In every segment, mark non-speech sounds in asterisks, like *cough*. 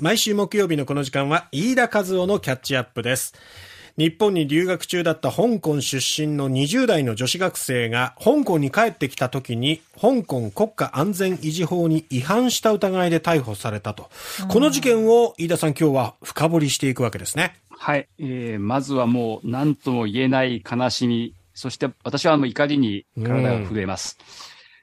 毎週木曜日のこの時間は飯田和夫のキャッチアップです日本に留学中だった香港出身の20代の女子学生が香港に帰ってきた時に香港国家安全維持法に違反した疑いで逮捕されたと、うん、この事件を飯田さん今日は深掘りしていくわけですねはい、えー、まずはもう何とも言えない悲しみそして私はもう怒りに体が震えます、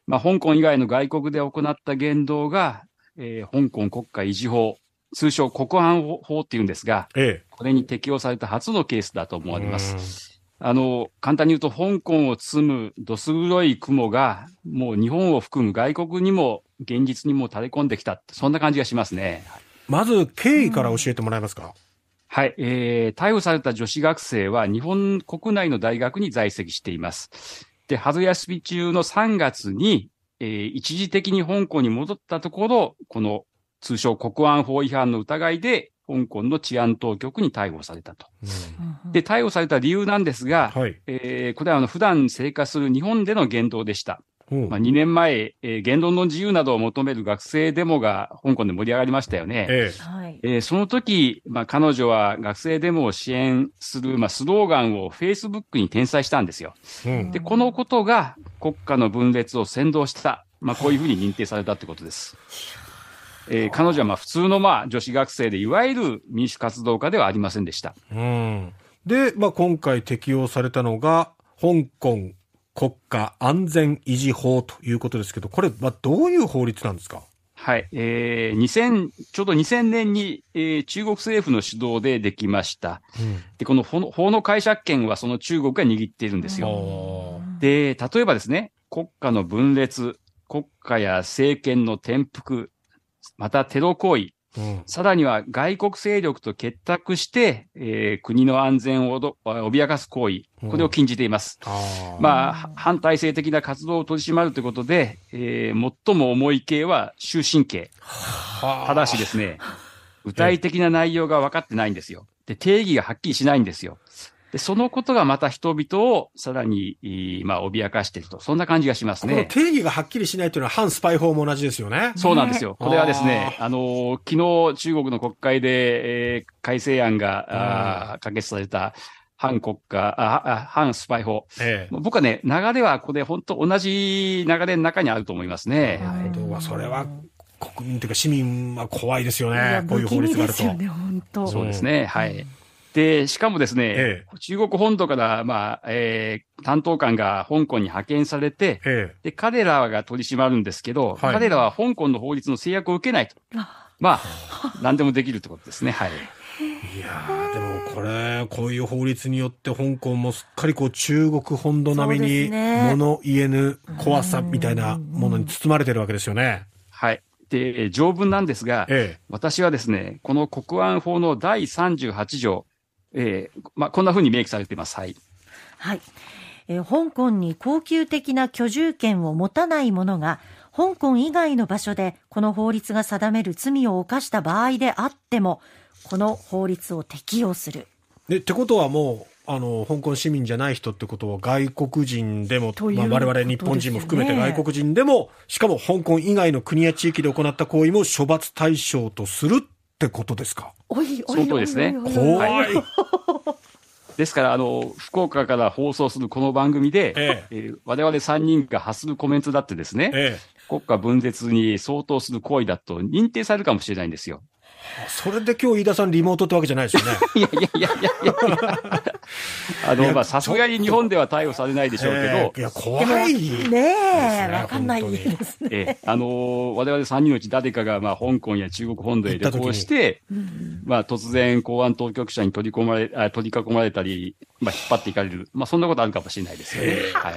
うん、まあ、香港以外の外国で行った言動が、えー、香港国家維持法通称国安法っていうんですが、ええ、これに適用された初のケースだと思われます。あの、簡単に言うと、香港を包むどす黒い雲が、もう日本を含む外国にも現実にも垂れ込んできた、そんな感じがしますね。まず、経緯から教えてもらえますか。はい、えー、逮捕された女子学生は日本国内の大学に在籍しています。で、春休み中の3月に、えー、一時的に香港に戻ったところ、この通称国安法違反の疑いで、香港の治安当局に逮捕されたと。うん、で、逮捕された理由なんですが、はい、えー、これはあの普段生活する日本での言動でした。まあ、2年前、えー、言論の自由などを求める学生デモが香港で盛り上がりましたよね。えええー、その時、まあ、彼女は学生デモを支援する、まあ、スローガンを Facebook に転載したんですよ。うん、で、このことが国家の分裂を扇動した、まあ、こういうふうに認定されたってことです。*laughs* えー、彼女はまあ普通のまあ女子学生で、いわゆる民主活動家ではありませんでした。うん、で、まあ、今回適用されたのが、香港国家安全維持法ということですけど、これ、まあ、どういう法律なんですかはい、えー、2000ちょうど2000年に、えー、中国政府の主導でできました、うん、でこの法の解釈権はその中国が握っているんですよ。で例えばですね国家の分裂国家や政権の転覆またテロ行為、うん、さらには外国勢力と結託して、えー、国の安全を脅かす行為、これを禁じています。うん、まあ、反体制的な活動を取り締まるということで、えー、最も重い刑は終身刑。ただしですね、具体的な内容が分かってないんですよ。で、定義がはっきりしないんですよ。で、そのことがまた人々をさらに、まあ、脅かしていると。そんな感じがしますね。この定義がはっきりしないというのは反スパイ法も同じですよね。そうなんですよ。これはですね、あの、昨日中国の国会で、えー、改正案が、あ可決された、反国家、あ反スパイ法、ええ、僕はね、流れはこれ本当同じ流れの中にあると思いますね。はい、それは国民というか市民は怖いですよね。こういう法律があると。ね、そうですね。はい。うんで、しかもですね、ええ、中国本土から、まあ、えー、担当官が香港に派遣されて、え、で、彼らが取り締まるんですけど、はい、彼らは香港の法律の制約を受けないと。まあ、何でもできるってことですね。はい。いやでもこれ、こういう法律によって香港もすっかりこう中国本土並みに物言えぬ怖さみたいなものに包まれてるわけですよね。はい。で、条文なんですが、ええ、私はですね、この国安法の第38条、えー、まあ、こんなふうに明記されています。はい。はい。えー、香港に恒久的な居住権を持たない者が、香港以外の場所でこの法律が定める罪を犯した場合であっても、この法律を適用する。でってことはもう、あの香港市民じゃない人ってことは外国人でも、でね、まあ、我々日本人も含めて外国人でもしかも香港以外の国や地域で行った行為も処罰対象とするってことですかおいおいおいですね。怖い。ですから、あの、福岡から放送するこの番組で、えええー、我々3人が発するコメントだってですね、ええ、国家分裂に相当する行為だと認定されるかもしれないんですよ。それで今日飯田さんリモートってわけじゃないですよね。*laughs* いやいやいやいやいや *laughs* あの、まあ、さすがに日本では逮捕されないでしょうけど。えー、いや、怖いね。ねえ、わかんないですね。えー、あのー、我々3人のうち誰かが、まあ、香港や中国本土へ旅行して、まあ、突然公安当局者に取り込まれ、あ取り囲まれたり、まあ、引っ張っていかれる。まあ、そんなことあるかもしれないですよね。はい。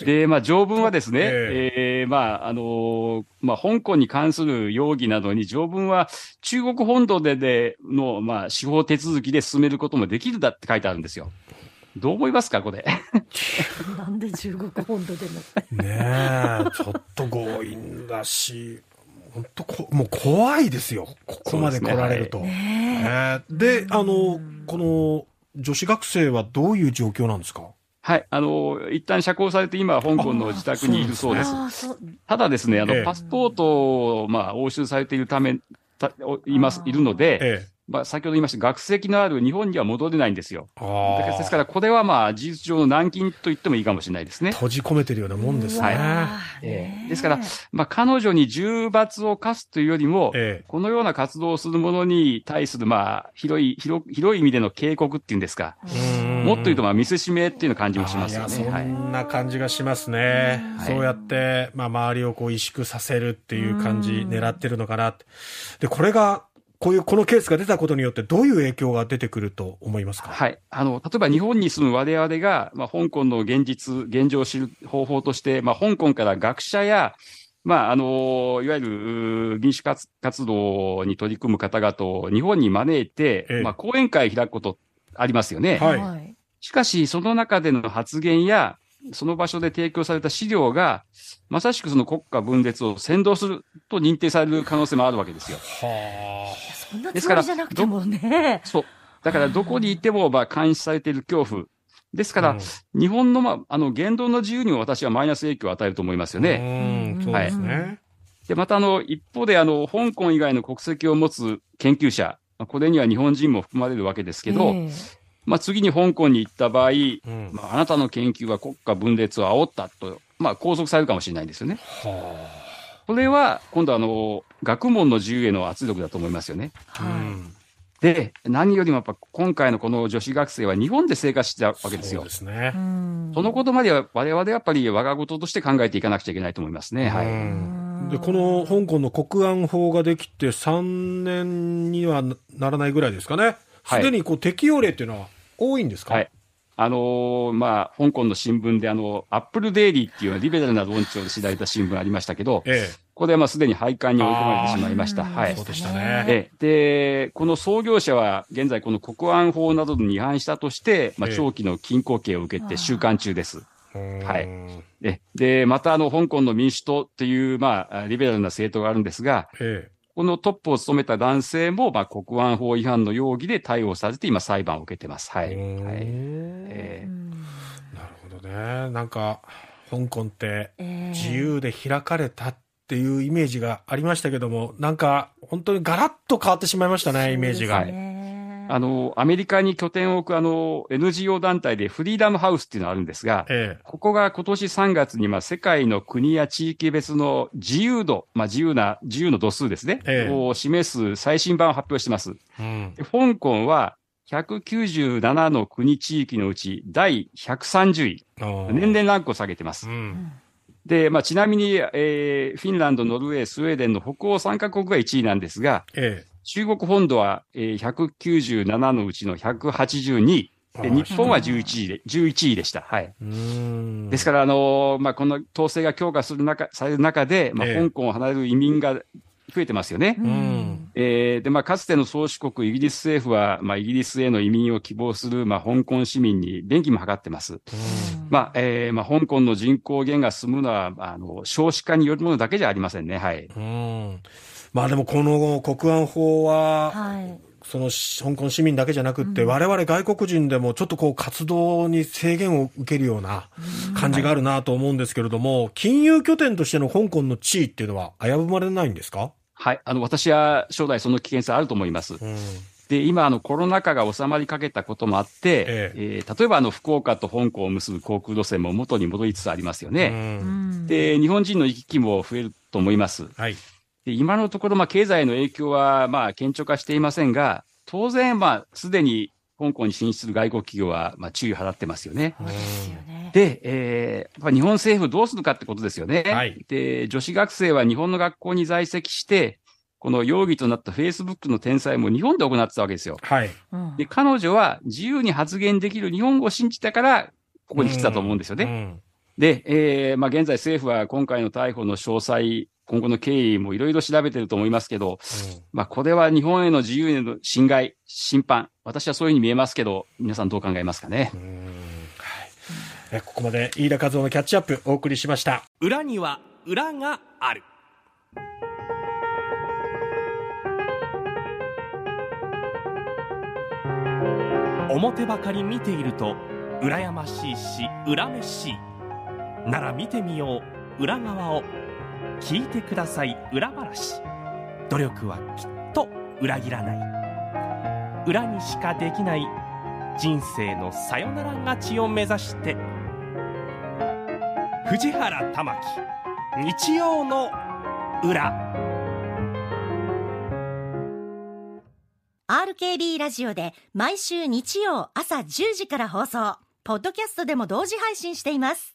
で、まあ、条文はですね、えー、えー、まあ、あのー、まあ、香港に関する容疑などに条文は中国本土ででの、まあ、司法手続きで進めることもできるだって書いてあるんですよ。どう思いますか、これ。*laughs* なんで中国本土でも。ねえ、ちょっと強引だし。本当こ、もう怖いですよ。ここまで来られると。で、ねはいえで、あの、この女子学生はどういう状況なんですかはい、あの、一旦釈放されて、今は香港の自宅にいるそうです。ですね、ただですね、あの、ええ、パスポートを、まあ、押収されているため、たいます、いるので、えまあ、先ほど言いました、学籍のある日本には戻れないんですよ。ですから、これはまあ、事実上の軟禁と言ってもいいかもしれないですね。閉じ込めてるようなもんですね。はいえー、ですから、まあ、彼女に重罰を課すというよりも、えー、このような活動をする者に対する、まあ、広い、広広い意味での警告っていうんですか、もっと言うと、まあ、見せしめっていう感じもしますよね。そんな感じがしますね。はい、そうやって、まあ、周りをこう、萎縮させるっていう感じ、狙ってるのかなって。で、これが、こういう、このケースが出たことによって、どういう影響が出てくると思いますかはい。あの、例えば日本に住む我々が、まあ、香港の現実、現状を知る方法として、まあ、香港から学者や、まあ、あの、いわゆる、民主活活動に取り組む方々を日本に招いて、ええ、まあ、講演会開くことありますよね。はい。しかし、その中での発言や、その場所で提供された資料が、まさしくその国家分裂を先導すると認定される可能性もあるわけですよ。はあ。そんなつもりじゃなくてもね。そう。だからどこにいても、まあ、監視されている恐怖。ですから、うん、日本の、まあ、あの、言動の自由にも私はマイナス影響を与えると思いますよね。うん、はい、そうですね。で、また、あの、一方で、あの、香港以外の国籍を持つ研究者、これには日本人も含まれるわけですけど、えーまあ、次に香港に行った場合、うん、まあ、あなたの研究は国家分裂を煽ったと、まあ、拘束されるかもしれないですよね。これは今度あの学問の自由への圧力だと思いますよね。はい、で何よりもやっぱ今回のこの女子学生は日本で生活してたわけですよ。そ、ね、のことまでは我々やっぱり我が事として考えていかなくちゃいけないと思いますね。はい、でこの香港の国安法ができて3年にはならないぐらいですかね。すでにこう適用例っていうのは多いんですか、はいあのー、まあ、香港の新聞で、あの、アップルデイリーっていうリベラルな論調で知られた新聞ありましたけど、ええ、こで、はまあすでに廃刊に追い込まれてしまいました。はい。そうでしたね。で、この創業者は現在この国安法などに違反したとして、まあ、長期の禁錮刑を受けて収監中です。はい。で、でまたあの、香港の民主党っていう、まあ、リベラルな政党があるんですが、ええ、このトップを務めた男性も、まあ、国安法違反の容疑で逮捕されて、今、裁判を受けてます。はい。はい、えなるほどね。なんか、香港って自由で開かれたっていうイメージがありましたけども、なんか、本当にガラッと変わってしまいましたね、イメージが。ね、あの、アメリカに拠点を置くあの、NGO 団体でフリーダムハウスっていうのがあるんですが、ええ、ここが今年3月に、まあ、世界の国や地域別の自由度、まあ、自由な、自由の度数ですね、え、を示す最新版を発表してます。うん、香港は、197の国地域のうち第130位、年々ランクを下げてます。うんで、まあ、ちなみに、えー、フィンランド、ノルウェー、スウェーデンの北欧3カ国が1位なんですが、ええ、中国本土は、えー、197のうちの182位。で日本は11位で ,11 位でした。はい、ですから、あのー、まあ、この統制が強化する中される中で、まあ、香港を離れる移民が増えてますよね。えーでまあ、かつての宗主国、イギリス政府は、まあ、イギリスへの移民を希望する、まあ、香港市民に電気も図ってます。まあえーまあ、香港の人口減が進むのはあの少子化によるものだけじゃありませんね。はい、うんまあでもこの国安法は、はい、その香港市民だけじゃなくて、うん、我々外国人でもちょっとこう活動に制限を受けるような感じがあるなと思うんですけれども、うん、金融拠点としての香港の地位っていうのは危ぶまれないんですかはい、あの私は将来その危険性あると思います。うんで今あの、コロナ禍が収まりかけたこともあって、えええー、例えばあの福岡と香港を結ぶ航空路線も元に戻りつつありますよね。で、日本人の行き来も増えると思います。はい、で今のところ、まあ、経済の影響は、まあ、顕著化していませんが、当然、まあ、すでに香港に進出する外国企業は、まあ、注意を払ってますよね。で、えー、日本政府どうするかってことですよね、はい、で、女子学生は日本の学校に在籍して、この容疑となったフェイスブックの転載も日本で行ってたわけですよ。はい、で、彼女は自由に発言できる日本語を信じたから、ここに来てたと思うんですよね。うんうん、で、えーまあ、現在政府は今回の逮捕の詳細今後の経緯もいろいろ調べてると思いますけど、うん、まあ、これは日本への自由への侵害、侵犯、私はそういうふうに見えますけど、皆さんどう考えますかね。はい、ここまで飯田和夫のキャッチアップお送りしました。裏には裏がある。表ばかり見ていると羨ましいし恨めしいなら見てみよう裏側を聞いてください裏話努力はきっと裏切らない裏にしかできない人生のさよなら勝ちを目指して藤原玉木日曜の裏 RKB ラジオで毎週日曜朝10時から放送ポッドキャストでも同時配信しています